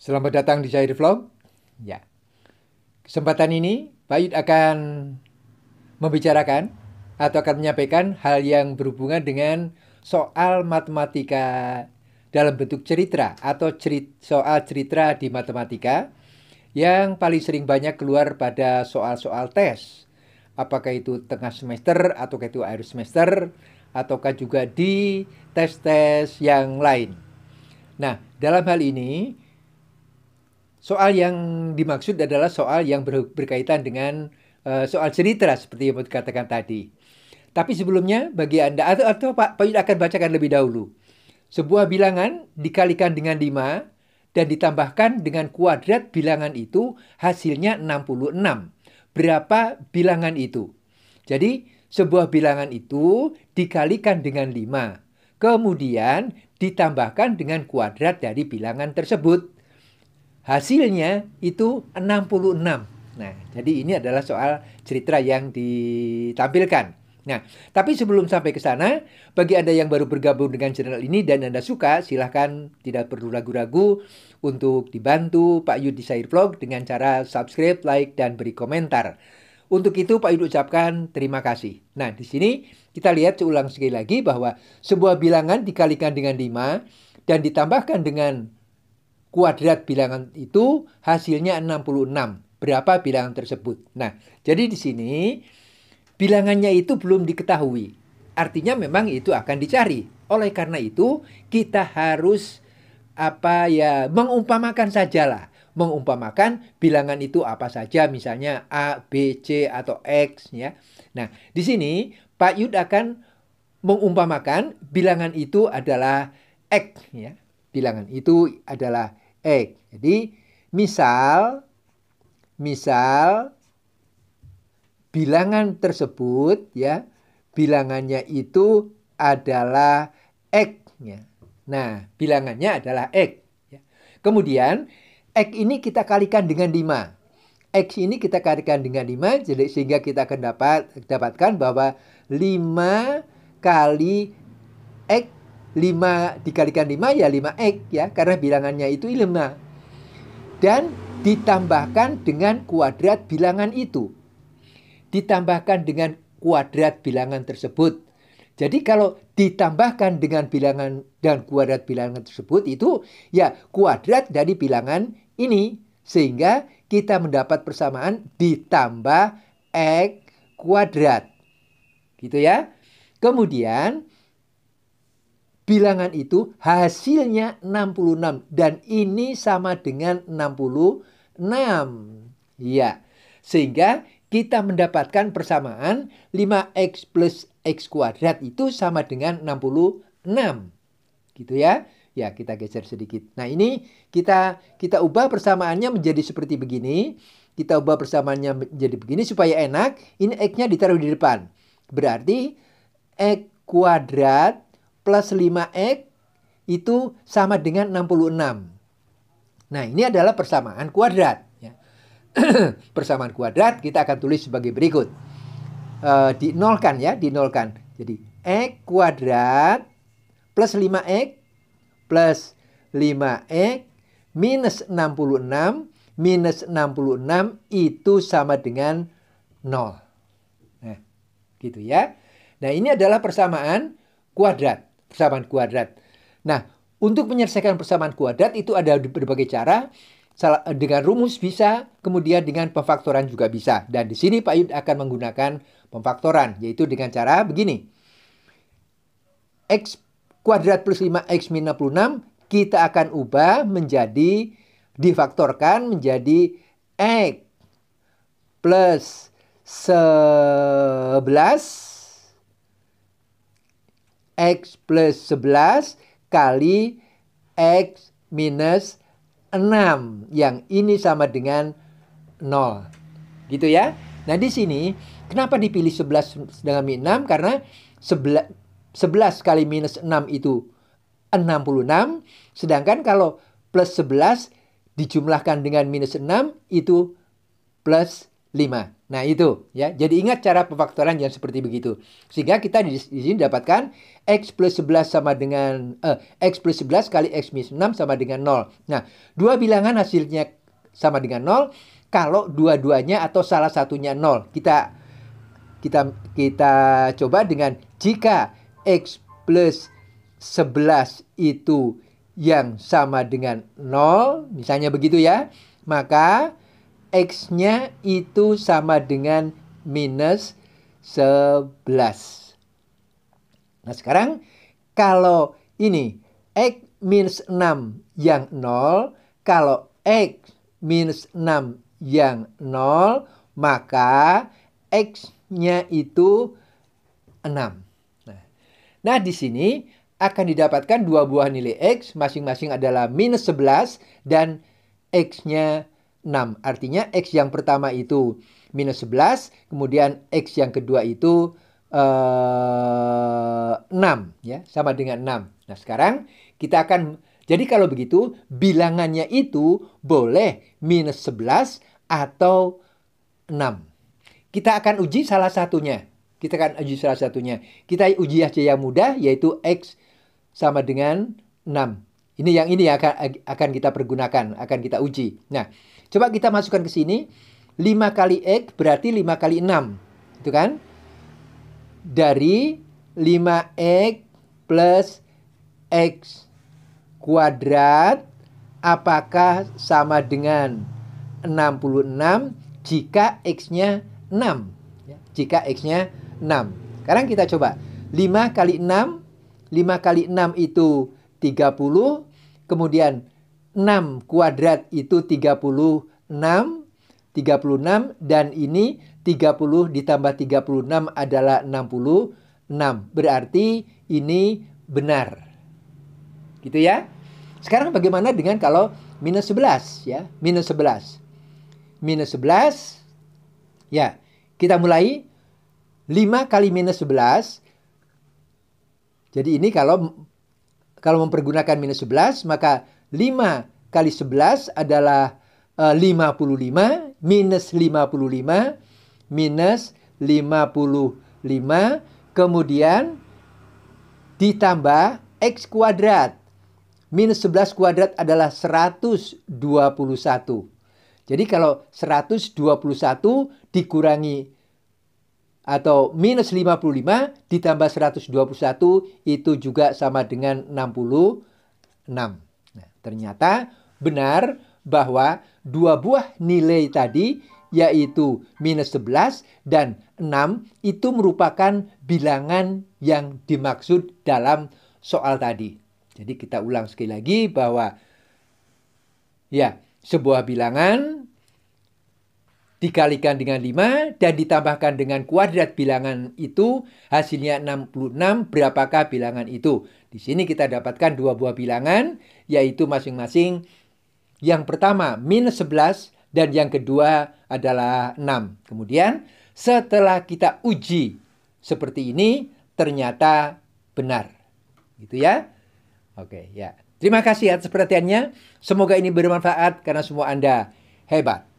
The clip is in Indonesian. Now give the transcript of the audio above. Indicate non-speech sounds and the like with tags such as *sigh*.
Selamat datang di Cair Vlog. Ya. Kesempatan ini Pak akan membicarakan atau akan menyampaikan hal yang berhubungan dengan soal matematika dalam bentuk cerita atau cerit, soal cerita di matematika yang paling sering banyak keluar pada soal-soal tes. Apakah itu tengah semester atau itu akhir semester ataukah juga di tes-tes yang lain. Nah, dalam hal ini soal yang dimaksud adalah soal yang ber, berkaitan dengan uh, soal cerita seperti yang dikatakan tadi. Tapi sebelumnya bagi Anda atau, atau Pak Payut akan bacakan lebih dahulu. Sebuah bilangan dikalikan dengan 5 dan ditambahkan dengan kuadrat bilangan itu hasilnya 66. Berapa bilangan itu? Jadi sebuah bilangan itu dikalikan dengan 5. Kemudian ditambahkan dengan kuadrat dari bilangan tersebut. Hasilnya itu 66. Nah, jadi ini adalah soal cerita yang ditampilkan. Nah, tapi sebelum sampai ke sana, bagi Anda yang baru bergabung dengan channel ini dan Anda suka, silahkan tidak perlu ragu-ragu untuk dibantu Pak Yud di Sair Vlog dengan cara subscribe, like, dan beri komentar. Untuk itu Pak Yud ucapkan terima kasih. Nah, di sini kita lihat seulang sekali lagi bahwa sebuah bilangan dikalikan dengan 5 dan ditambahkan dengan kuadrat bilangan itu hasilnya 66. Berapa bilangan tersebut? Nah, jadi di sini bilangannya itu belum diketahui. Artinya memang itu akan dicari. Oleh karena itu, kita harus apa ya mengumpamakan sajalah mengumpamakan bilangan itu apa saja misalnya A, B, C atau X ya. Nah, di sini Pak Yud akan mengumpamakan bilangan itu adalah X ya bilangan itu adalah X. Jadi misal, misal bilangan tersebut ya, bilangannya itu adalah X. Ya. Nah, bilangannya adalah X. Ya. Kemudian X ini kita kalikan dengan 5. X ini kita kalikan dengan 5 jadi sehingga kita akan dapat dapatkan bahwa 5 kali X 5 dikalikan 5 ya 5 x ya karena bilangannya itu 5. Dan ditambahkan dengan kuadrat bilangan itu. Ditambahkan dengan kuadrat bilangan tersebut. Jadi kalau ditambahkan dengan bilangan dan kuadrat bilangan tersebut itu ya kuadrat dari bilangan ini sehingga kita mendapat persamaan ditambah x kuadrat. Gitu ya. Kemudian bilangan itu hasilnya 66 dan ini sama dengan 66. Ya. Sehingga kita mendapatkan persamaan 5x plus x kuadrat itu sama dengan 66. Gitu ya. Ya, kita geser sedikit. Nah, ini kita kita ubah persamaannya menjadi seperti begini. Kita ubah persamaannya menjadi begini supaya enak. Ini x-nya ditaruh di depan. Berarti x kuadrat plus 5X itu sama dengan 66. Nah, ini adalah persamaan kuadrat. Ya. *clears throat* persamaan kuadrat kita akan tulis sebagai berikut. E, dinolkan ya, dinolkan. Jadi, X kuadrat plus 5X plus 5X minus 66 minus 66 itu sama dengan 0. Nah, gitu ya. Nah, ini adalah persamaan kuadrat persamaan kuadrat. Nah, untuk menyelesaikan persamaan kuadrat itu ada berbagai cara. Eh, dengan rumus bisa, kemudian dengan pemfaktoran juga bisa. Dan di sini Pak Yud akan menggunakan pemfaktoran, yaitu dengan cara begini. X kuadrat plus 5X minus 66 kita akan ubah menjadi difaktorkan menjadi X plus 11 X plus 11 kali X minus 6. Yang ini sama dengan 0. Gitu ya. Nah di sini kenapa dipilih 11 dengan 6? Karena 11, 11 kali minus 6 itu 66. Sedangkan kalau plus 11 dijumlahkan dengan minus 6 itu plus 5. Nah itu ya. Jadi ingat cara pemfaktoran yang seperti begitu. Sehingga kita di, sini dapatkan x plus 11 sama dengan eh, x plus 11 kali x minus 6 sama dengan 0. Nah dua bilangan hasilnya sama dengan 0 kalau dua-duanya atau salah satunya 0. Kita kita kita coba dengan jika x plus 11 itu yang sama dengan 0, misalnya begitu ya, maka X-nya itu sama dengan minus 11. Nah sekarang kalau ini X minus 6 yang 0, kalau X minus 6 yang 0, maka X-nya itu 6. Nah, nah di sini akan didapatkan dua buah nilai X, masing-masing adalah minus 11 dan X-nya 6. Artinya X yang pertama itu minus 11, kemudian X yang kedua itu uh, eh, 6. ya Sama dengan 6. Nah sekarang kita akan, jadi kalau begitu bilangannya itu boleh minus 11 atau 6. Kita akan uji salah satunya. Kita akan uji salah satunya. Kita uji aja yang mudah yaitu X sama dengan 6. Ini yang ini akan akan kita pergunakan, akan kita uji. Nah, coba kita masukkan ke sini. 5 kali X berarti 5 kali 6. Itu kan? Dari 5X plus X kuadrat apakah sama dengan 66 jika X-nya 6. Ya, jika X-nya 6. Sekarang kita coba. 5 kali 6. 5 kali 6 itu 30. Kemudian 6 kuadrat itu 36, 36 dan ini 30 ditambah 36 adalah 66. Berarti ini benar. Gitu ya. Sekarang bagaimana dengan kalau minus 11 ya? Minus 11. Minus 11. Ya, kita mulai 5 kali minus 11. Jadi ini kalau kalau mempergunakan minus 11, maka 5 kali 11 adalah eh, uh, 55, minus 55, minus 55, kemudian ditambah X kuadrat. Minus 11 kuadrat adalah 121. Jadi kalau 121 dikurangi atau minus 55 ditambah 121 itu juga sama dengan 66. Nah, ternyata benar bahwa dua buah nilai tadi yaitu minus 11 dan 6 itu merupakan bilangan yang dimaksud dalam soal tadi. Jadi kita ulang sekali lagi bahwa ya sebuah bilangan dikalikan dengan 5 dan ditambahkan dengan kuadrat bilangan itu hasilnya 66 berapakah bilangan itu. Di sini kita dapatkan dua buah bilangan yaitu masing-masing yang pertama minus 11 dan yang kedua adalah 6. Kemudian setelah kita uji seperti ini ternyata benar. Gitu ya. Oke ya. Terima kasih atas perhatiannya. Semoga ini bermanfaat karena semua Anda hebat.